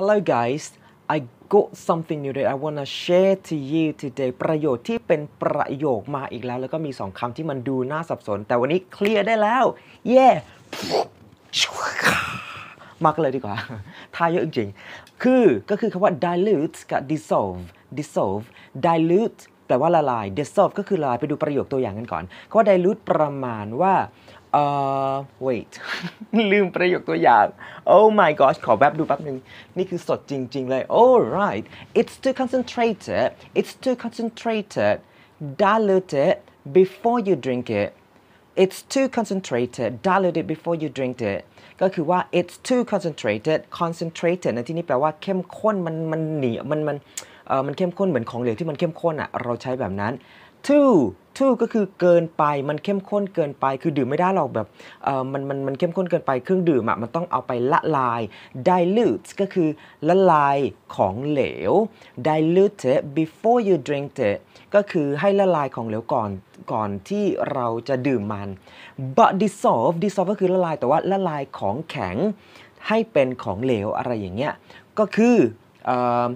Hello guys I got something new that I wanna share to you today ประโยชน์ที่เป็นประโยคมาอีกแล้ว แล้วก็มีสองคำที่มันดูน่าสับสน แต่วันนี้เคลียร์ได้แล้วเย่ yeah. มากเลยดีกว่า ทายเยอะจริงๆคือก็คือคำว่า dilute กับ dissolve dissolve dilute แปลว่าละลาย dissolve ก็คือละลายไปดูประโยคตัวอย่างกันก่อนคำว่า dilute ประมาณว่าเอ่อ wait ลืมประโยคตัวอย่าง oh my gosh ขอแวบดูแป๊บนึงนี่คือสดจริงๆเลย alright it's too concentrated it's too concentrated dilute it before you drink it it's too concentrated dilute it before you drink it ก็คือว่า it's too concentrated concentrated ในที่นี้แปลว่าเข้มข้นมันมันหนีมันมันเออมันเข้มข้นเหมือนของเหลวที่มันเข้มข้นอ่ะ เราใช้แบบนั้น too too ก็คือเกินไปมันเข้มข้นเกินไป คือดื่มไม่ได้หรอกแบบมันมันมันเข้มข้นเกินไปเครื่องดื่มอ่ะมันต้องเอาไปละลาย dilute ก็คือละลายของเหลว dilute it before you drink it ก็คือให้ละลายของเหลวก่อนก่อนที่เราจะดื่มมัน but dissolve dissolve ก็คือละลายแต่ว่าละลายของแข็งให้เป็นของเหลวอะไรอย่างเงี้ยก็คือ uh,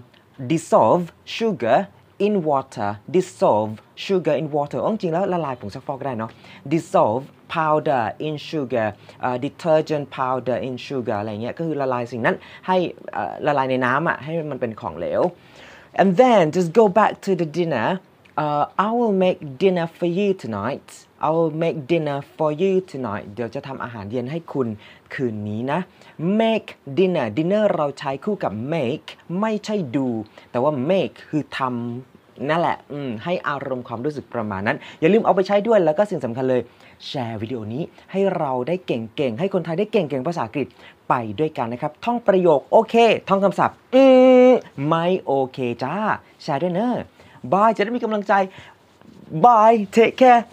dissolve sugar in water dissolve sugar in water จริงแล้วละลายผงซักฟอกได้เนาะ dissolve powder in sugar uh, detergent powder in sugar อะไรเงี้ยก็คือละลายสิ่งนั้นให้ละลายในน้ำอ่ะให้มันเป็นของเหลว uh, and then just go back to the dinner uh, I will make dinner for you tonight I will make dinner for you tonight เดี๋ยวจะทำอาหารเย็นให้คุณคืนนี้นะ make dinner dinner เราใช้คู่กับ make ไม่ใช่ดู แต่ว่า make คือทำนั่นแหละ ให้อารมณ์ความรู้สึกประมาณนั้น อย่าลืมเอาไปใช้ด้วยแล้วก็สิ่งสำคัญเลย แชร์วิดีโอนี้ให้เราได้เก่งๆ ให้คนไทยได้เก่งๆ ภาษาอังกฤษไปด้วยกันนะครับ ท่องประโยค โอเค ท่องคำศัพท์ อืมไม่โอเคจ้า แชร์ด้วยเนอะบายจะได้มีกำลังใจบายเทคแคร์